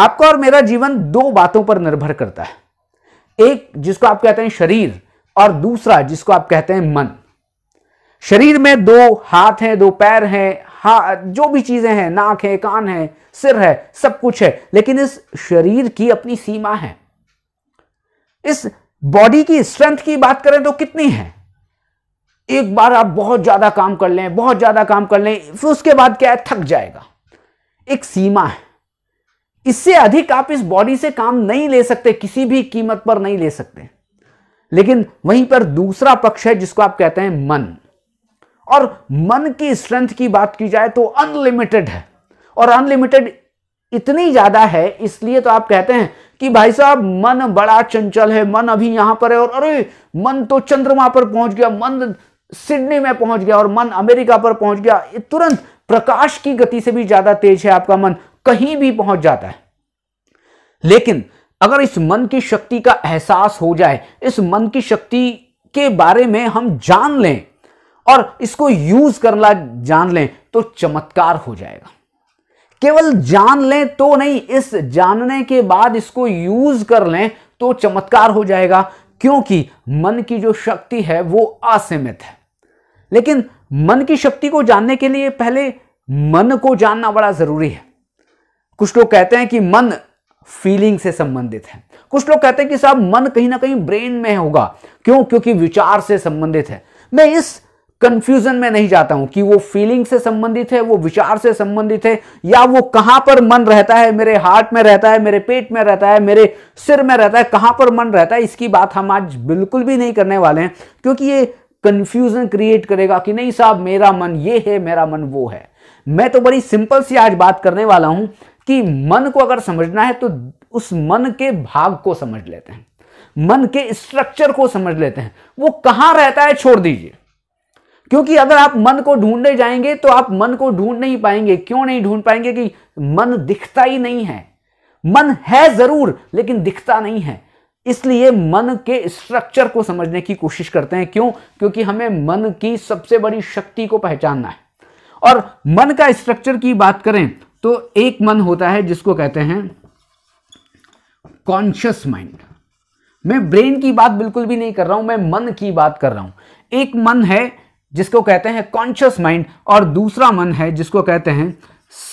आपका और मेरा जीवन दो बातों पर निर्भर करता है एक जिसको आप कहते हैं शरीर और दूसरा जिसको आप कहते हैं मन शरीर में दो हाथ हैं दो पैर हैं हा जो भी चीजें हैं नाक है कान है सिर है सब कुछ है लेकिन इस शरीर की अपनी सीमा है इस बॉडी की स्ट्रेंथ की बात करें तो कितनी है एक बार आप बहुत ज्यादा काम कर लें बहुत ज्यादा काम कर लें फिर उसके बाद क्या है थक जाएगा एक सीमा है इससे अधिक आप इस बॉडी से काम नहीं ले सकते किसी भी कीमत पर नहीं ले सकते लेकिन वहीं पर दूसरा पक्ष है जिसको आप कहते हैं मन और मन की स्ट्रेंथ की बात की जाए तो अनलिमिटेड है और अनलिमिटेड इतनी ज्यादा है इसलिए तो आप कहते हैं कि भाई साहब मन बड़ा चंचल है मन अभी यहां पर है और अरे मन तो चंद्रमा पर पहुंच गया मन सिडनी में पहुंच गया और मन अमेरिका पर पहुंच गया तुरंत प्रकाश की गति से भी ज्यादा तेज है आपका मन कहीं भी पहुंच जाता है लेकिन अगर इस मन की शक्ति का एहसास हो जाए इस मन की शक्ति के बारे में हम जान लें और इसको यूज करना जान लें तो चमत्कार हो जाएगा केवल जान लें तो नहीं इस जानने के बाद इसको यूज कर लें तो चमत्कार हो जाएगा क्योंकि मन की जो शक्ति है वो असीमित है लेकिन मन की शक्ति को जानने के लिए पहले मन को जानना बड़ा जरूरी है कुछ लोग कहते हैं कि मन फीलिंग से संबंधित है कुछ लोग कहते हैं कि साहब मन कहीं ना कहीं ब्रेन में होगा क्यों क्योंकि विचार से संबंधित है मैं इस कंफ्यूजन में नहीं जाता हूं कि वो फीलिंग से संबंधित है वो विचार से संबंधित है या वो कहां पर मन रहता है मेरे हार्ट में रहता है मेरे पेट में रहता है मेरे सिर में रहता है कहां पर मन रहता है इसकी बात हम आज बिल्कुल भी नहीं करने वाले हैं क्योंकि ये कंफ्यूजन क्रिएट करेगा कि नहीं साहब मेरा मन ये है मेरा मन वो है मैं तो बड़ी सिंपल सी आज बात करने वाला हूं कि मन को अगर समझना है तो उस मन के भाग को समझ लेते हैं मन के स्ट्रक्चर को समझ लेते हैं वो कहां रहता है छोड़ दीजिए क्योंकि अगर आप मन को ढूंढने जाएंगे तो आप मन को ढूंढ नहीं पाएंगे क्यों नहीं ढूंढ पाएंगे कि मन दिखता ही नहीं है मन है जरूर लेकिन दिखता नहीं है इसलिए मन के स्ट्रक्चर को समझने की कोशिश करते हैं क्यों क्योंकि हमें मन की सबसे बड़ी शक्ति को पहचानना है और मन का स्ट्रक्चर की बात करें तो एक मन होता है जिसको कहते हैं कॉन्शियस माइंड मैं ब्रेन की बात बिल्कुल भी नहीं कर रहा हूं मैं मन की बात कर रहा हूं एक मन है जिसको कहते हैं कॉन्शियस माइंड और दूसरा मन है जिसको कहते हैं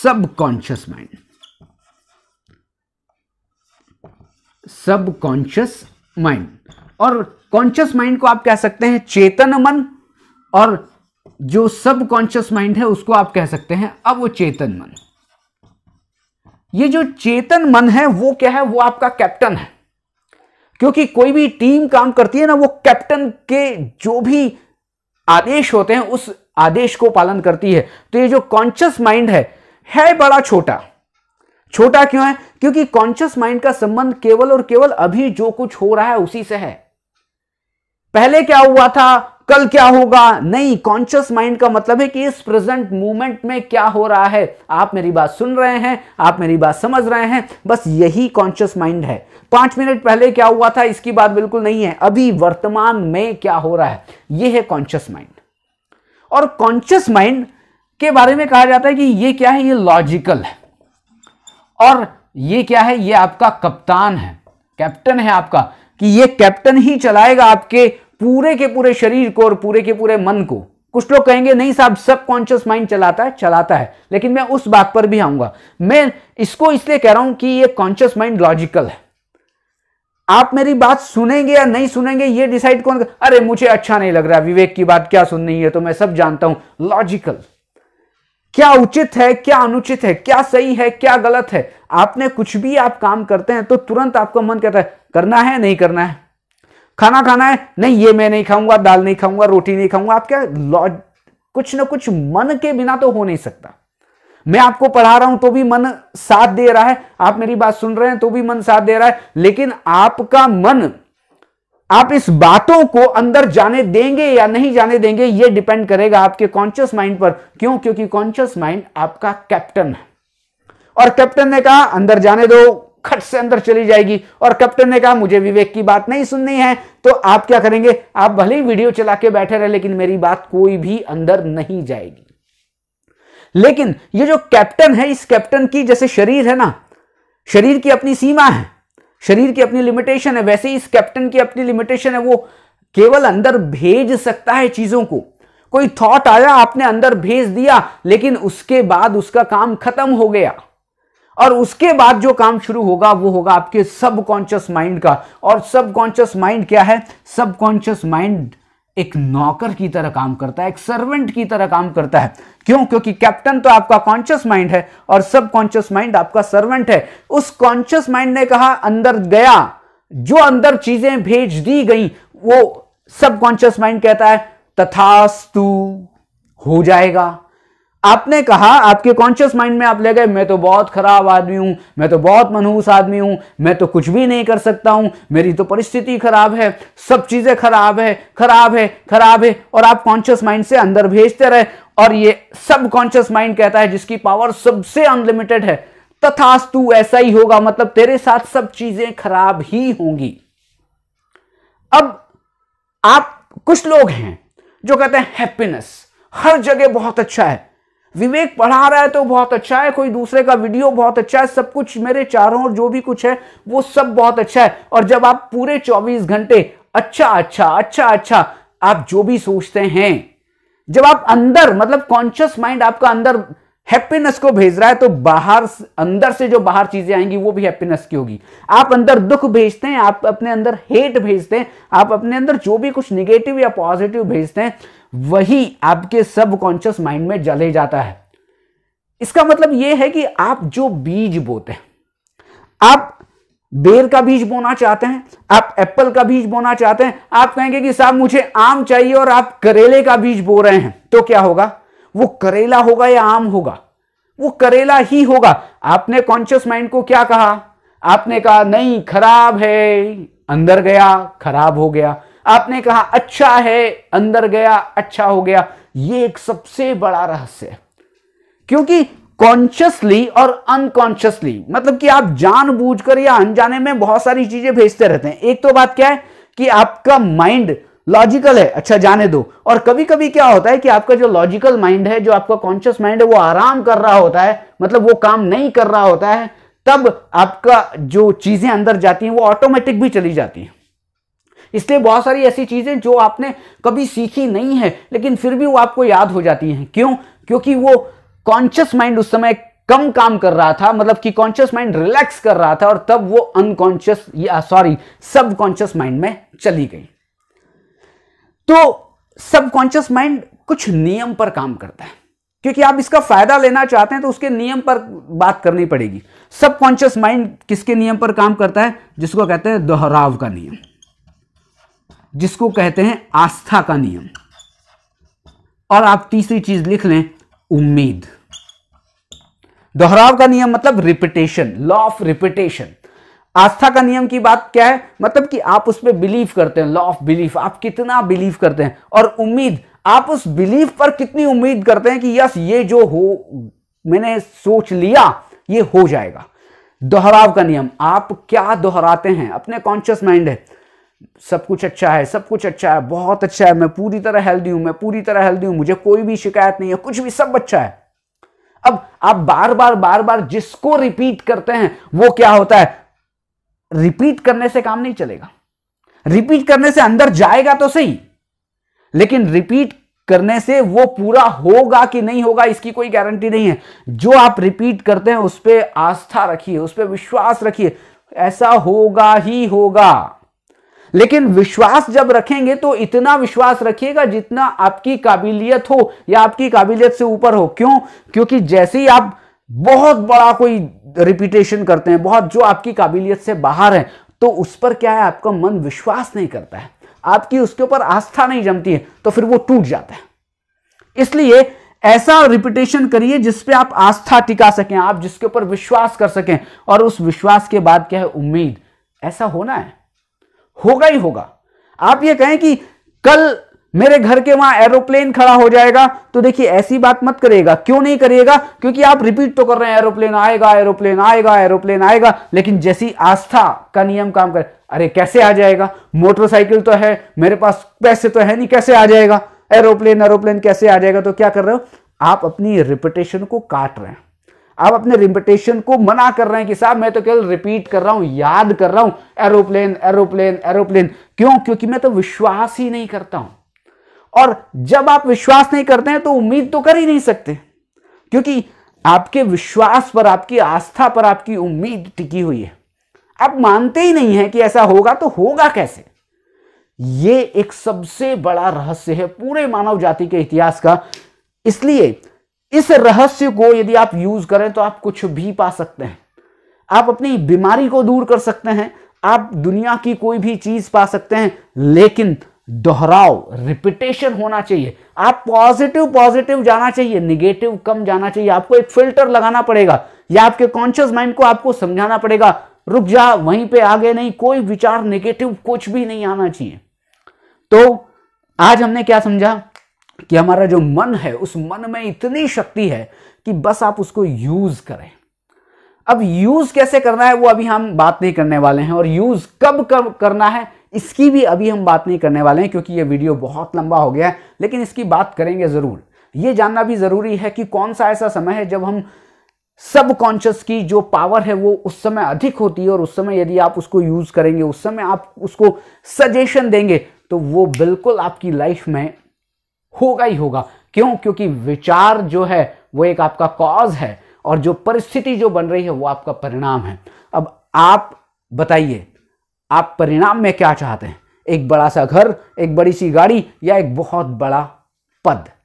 सबकॉन्शियस माइंड सबकॉन्शियस माइंड और कॉन्शियस माइंड को आप कह सकते हैं चेतन मन और जो सबकॉन्शियस माइंड है उसको आप कह सकते हैं अवचेतन मन ये जो चेतन मन है वो क्या है वो आपका कैप्टन है क्योंकि कोई भी टीम काम करती है ना वो कैप्टन के जो भी आदेश होते हैं उस आदेश को पालन करती है तो ये जो कॉन्शियस माइंड है है बड़ा छोटा छोटा क्यों है क्योंकि कॉन्शियस माइंड का संबंध केवल और केवल अभी जो कुछ हो रहा है उसी से है पहले क्या हुआ था कल क्या होगा नहीं कॉन्शियस माइंड का मतलब है कि इस प्रेजेंट मूवमेंट में क्या हो रहा है आप मेरी बात सुन रहे हैं आप मेरी बात समझ रहे हैं बस यही कॉन्शियस माइंड है पांच मिनट पहले क्या हुआ था इसकी बात बिल्कुल नहीं है अभी वर्तमान में क्या हो रहा है यह है कॉन्शियस माइंड और कॉन्शियस माइंड के बारे में कहा जाता है कि यह क्या है ये लॉजिकल है और ये क्या है ये आपका कप्तान है कैप्टन है आपका कि ये कैप्टन ही चलाएगा आपके पूरे के पूरे शरीर को और पूरे के पूरे मन को कुछ लोग कहेंगे नहीं साहब सब कॉन्शियस माइंड चलाता है चलाता है लेकिन मैं उस बात पर भी आऊंगा मैं इसको इसलिए कह रहा हूं कि ये कॉन्शियस माइंड लॉजिकल है आप मेरी बात सुनेंगे या नहीं सुनेंगे ये डिसाइड कौन अरे मुझे अच्छा नहीं लग रहा विवेक की बात क्या सुननी है तो मैं सब जानता हूं लॉजिकल क्या उचित है क्या अनुचित है क्या सही है क्या गलत है आपने कुछ भी आप काम करते हैं तो तुरंत आपका मन कहता है करना है नहीं करना है खाना खाना है नहीं ये मैं नहीं खाऊंगा दाल नहीं खाऊंगा रोटी नहीं खाऊंगा आप क्या लॉज कुछ ना कुछ मन के बिना तो हो नहीं सकता मैं आपको पढ़ा रहा हूं तो भी मन साथ दे रहा है आप मेरी बात सुन रहे हैं तो भी मन साथ दे रहा है लेकिन आपका मन आप इस बातों को अंदर जाने देंगे या नहीं जाने देंगे ये डिपेंड करेगा आपके कॉन्शियस माइंड पर क्यों क्योंकि कॉन्शियस माइंड आपका कैप्टन है और कैप्टन ने कहा अंदर जाने दो खट से अंदर चली जाएगी और कैप्टन ने कहा मुझे विवेक की बात नहीं सुननी है तो आप क्या करेंगे आप भले ही वीडियो चला के बैठे रहे लेकिन मेरी बात कोई भी अंदर नहीं जाएगी लेकिन ये जो कैप्टन है इस कैप्टन की जैसे शरीर है ना शरीर की अपनी सीमा है शरीर की अपनी लिमिटेशन है वैसे इस कैप्टन की अपनी लिमिटेशन है वो केवल अंदर भेज सकता है चीजों को कोई थॉट आया आपने अंदर भेज दिया लेकिन उसके बाद उसका काम खत्म हो गया और उसके बाद जो काम शुरू होगा वो होगा आपके सबकॉन्शियस माइंड का और सबकॉन्शियस माइंड क्या है सबकॉन्शियस माइंड एक नौकर की तरह काम करता है एक सर्वेंट की तरह काम करता है क्यों क्योंकि कैप्टन तो आपका कॉन्शियस माइंड है और सब कॉन्शियस माइंड आपका सर्वेंट है उस कॉन्शियस माइंड ने कहा अंदर गया जो अंदर चीजें भेज दी गई वो सब कॉन्शियस माइंड कहता है तथास्तु हो जाएगा आपने कहा आपके कॉन्शियस माइंड में आप ले गए मैं तो बहुत खराब आदमी हूं मैं तो बहुत मनहूस आदमी हूं मैं तो कुछ भी नहीं कर सकता हूं मेरी तो परिस्थिति खराब है सब चीजें खराब है खराब है खराब है और आप कॉन्शियस माइंड से अंदर भेजते रहे और ये सब कॉन्शियस माइंड कहता है जिसकी पावर सबसे अनलिमिटेड है तथास्तु ऐसा ही होगा मतलब तेरे साथ सब चीजें खराब ही होंगी अब आप कुछ लोग हैं जो कहते हैं हैप्पीनेस हर जगह बहुत अच्छा है विवेक पढ़ा रहा है तो बहुत अच्छा है कोई दूसरे का वीडियो बहुत अच्छा है सब कुछ मेरे चारों और जो भी कुछ है वो सब बहुत अच्छा है और जब आप पूरे 24 घंटे अच्छा अच्छा अच्छा अच्छा आप जो भी सोचते हैं जब आप अंदर मतलब कॉन्शियस माइंड आपका अंदर हैप्पीनेस को भेज रहा है तो बाहर अंदर से जो बाहर चीजें आएंगी वो भी हैप्पीनेस की होगी आप अंदर दुख भेजते हैं आप अपने अंदर हेट भेजते हैं आप अपने अंदर जो भी कुछ निगेटिव या पॉजिटिव भेजते हैं वही आपके सबकॉन्शियस माइंड में जले जाता है इसका मतलब यह है कि आप जो बीज बोते हैं आप बेर का बीज बोना चाहते हैं आप एप्पल का बीज बोना चाहते हैं आप कहेंगे कि साहब मुझे आम चाहिए और आप करेले का बीज बो रहे हैं तो क्या होगा वो करेला होगा या आम होगा वो करेला ही होगा आपने कॉन्शियस माइंड को क्या कहा आपने कहा नहीं खराब है अंदर गया खराब हो गया आपने कहा अच्छा है अंदर गया अच्छा हो गया ये एक सबसे बड़ा रहस्य है क्योंकि कॉन्शियसली और अनकॉन्शियसली मतलब कि आप जानबूझकर या अनजाने में बहुत सारी चीजें भेजते रहते हैं एक तो बात क्या है कि आपका माइंड लॉजिकल है अच्छा जाने दो और कभी कभी क्या होता है कि आपका जो लॉजिकल माइंड है जो आपका कॉन्शियस माइंड है वो आराम कर रहा होता है मतलब वो काम नहीं कर रहा होता है तब आपका जो चीजें अंदर जाती हैं वो ऑटोमेटिक भी चली जाती हैं इसलिए बहुत सारी ऐसी चीज़ें जो आपने कभी सीखी नहीं है लेकिन फिर भी वो आपको याद हो जाती हैं क्यों क्योंकि वो कॉन्शियस माइंड उस समय कम काम कर रहा था मतलब कि कॉन्शियस माइंड रिलैक्स कर रहा था और तब वो अनकॉन्शियस या सॉरी सब कॉन्शियस माइंड में चली गई तो सब कॉन्शियस माइंड कुछ नियम पर काम करता है क्योंकि आप इसका फायदा लेना चाहते हैं तो उसके नियम पर बात करनी पड़ेगी सब कॉन्शियस माइंड किसके नियम पर काम करता है जिसको कहते हैं दोहराव का नियम जिसको कहते हैं आस्था का नियम और आप तीसरी चीज लिख लें उम्मीद दोहराव का नियम मतलब रिपीटेशन लॉ ऑफ रिपीटेशन आस्था का नियम की बात क्या है मतलब कि आप उस पर बिलीव करते हैं लॉ ऑफ बिलीफ आप कितना बिलीव करते हैं और उम्मीद आप उस बिलीफ पर कितनी उम्मीद करते हैं कि यस ये जो हो मैंने सोच लिया ये हो जाएगा दोहराव का नियम आप क्या दोहराते हैं अपने कॉन्शियस माइंड है सब कुछ अच्छा है सब कुछ अच्छा है बहुत अच्छा है मैं पूरी तरह हेल्दी हूं मैं पूरी तरह हेल्दी हूं मुझे कोई भी शिकायत नहीं है कुछ भी सब अच्छा है अब आप बार बार बार बार जिसको रिपीट करते हैं वो क्या होता है रिपीट करने से काम नहीं चलेगा रिपीट करने से अंदर जाएगा तो सही लेकिन रिपीट करने से वो पूरा होगा कि नहीं होगा इसकी कोई गारंटी नहीं है जो आप रिपीट करते हैं उस पर आस्था रखिए उस पर विश्वास रखिए ऐसा होगा ही होगा लेकिन विश्वास जब रखेंगे तो इतना विश्वास रखिएगा जितना आपकी काबिलियत हो या आपकी काबिलियत से ऊपर हो क्यों क्योंकि जैसे ही आप बहुत बड़ा कोई रिपीटेशन करते हैं बहुत जो आपकी काबिलियत से बाहर है तो उस पर क्या है आपका मन विश्वास नहीं करता है आपकी उसके ऊपर आस्था नहीं जमती है तो फिर वो टूट जाता है इसलिए ऐसा रिपीटेशन करिए जिसपे आप आस्था टिका सकें आप जिसके ऊपर विश्वास कर सकें और उस विश्वास के बाद क्या है उम्मीद ऐसा होना है होगा ही होगा आप ये कहें कि कल मेरे घर के वहां एरोप्लेन खड़ा हो जाएगा तो देखिए ऐसी बात मत करेगा क्यों नहीं करिएगा क्योंकि आप रिपीट तो कर रहे हैं एरोप्लेन आएगा एरोप्लेन आएगा एरोप्लेन आएगा लेकिन जैसी आस्था का नियम काम करे अरे कैसे आ जाएगा मोटरसाइकिल तो है मेरे पास पैसे तो है नहीं कैसे आ जाएगा एरोप्लेन एरोप्लेन कैसे आ जाएगा तो क्या कर रहे हो आप अपनी रिपुटेशन को काट रहे हैं आप अपने रिपीटेशन को मना कर रहे हैं कि साहब मैं तो केवल रिपीट कर रहा हूं याद कर रहा हूं एरोप्लेन एरोप्लेन एरोप्लेन क्यों क्योंकि मैं तो विश्वास ही नहीं करता हूं और जब आप विश्वास नहीं करते हैं तो उम्मीद तो कर ही नहीं सकते क्योंकि आपके विश्वास पर आपकी आस्था पर आपकी उम्मीद टिकी हुई है आप मानते ही नहीं है कि ऐसा होगा तो होगा कैसे ये एक सबसे बड़ा रहस्य है पूरे मानव जाति के इतिहास का इसलिए इस रहस्य को यदि आप यूज करें तो आप कुछ भी पा सकते हैं आप अपनी बीमारी को दूर कर सकते हैं आप दुनिया की कोई भी चीज पा सकते हैं लेकिन दोहराव रिपीटेशन होना चाहिए आप पॉजिटिव पॉजिटिव जाना चाहिए निगेटिव कम जाना चाहिए आपको एक फिल्टर लगाना पड़ेगा या आपके कॉन्शियस माइंड को आपको समझाना पड़ेगा रुक जा वहीं पे आगे नहीं कोई विचार नेगेटिव कुछ भी नहीं आना चाहिए तो आज हमने क्या समझा कि हमारा जो मन है उस मन में इतनी शक्ति है कि बस आप उसको यूज करें अब यूज कैसे करना है वो अभी हम बात नहीं करने वाले हैं और यूज कब कब करना है इसकी भी अभी हम बात नहीं करने वाले हैं क्योंकि ये वीडियो बहुत लंबा हो गया है लेकिन इसकी बात करेंगे ज़रूर ये जानना भी ज़रूरी है कि कौन सा ऐसा समय है जब हम सब कॉन्शियस की जो पावर है वो उस समय अधिक होती है और उस समय यदि आप उसको यूज़ करेंगे उस समय आप उसको सजेशन देंगे तो वो बिल्कुल आपकी लाइफ में होगा ही होगा क्यों क्योंकि विचार जो है वो एक आपका कॉज है और जो परिस्थिति जो बन रही है वो आपका परिणाम है अब आप बताइए आप परिणाम में क्या चाहते हैं एक बड़ा सा घर एक बड़ी सी गाड़ी या एक बहुत बड़ा पद